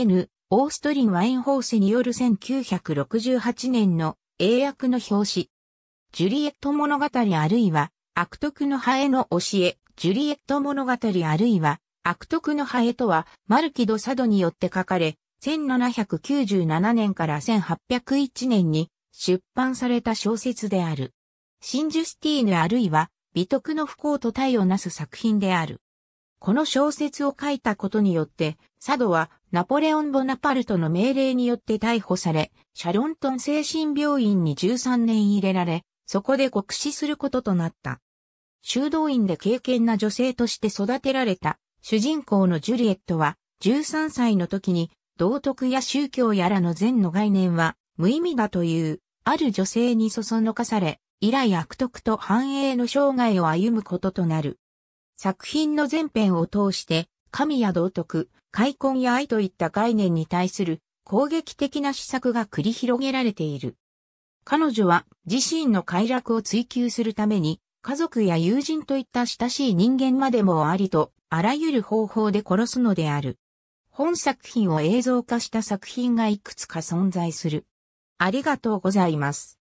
N、オーストリン・ワインホースによる1968年の英訳の表紙。ジュリエット物語あるいは、悪徳のハエの教え、ジュリエット物語あるいは、悪徳のハエとは、マルキド・サドによって書かれ、1797年から1801年に出版された小説である。シンジュスティーヌあるいは、美徳の不幸と体をなす作品である。この小説を書いたことによって、佐渡はナポレオン・ボナパルトの命令によって逮捕され、シャロントン精神病院に13年入れられ、そこで酷使することとなった。修道院で敬虔な女性として育てられた主人公のジュリエットは13歳の時に道徳や宗教やらの善の概念は無意味だというある女性にそそのかされ、以来悪徳と繁栄の生涯を歩むこととなる。作品の前編を通して神や道徳、開墾や愛といった概念に対する攻撃的な施策が繰り広げられている。彼女は自身の快楽を追求するために、家族や友人といった親しい人間までもありと、あらゆる方法で殺すのである。本作品を映像化した作品がいくつか存在する。ありがとうございます。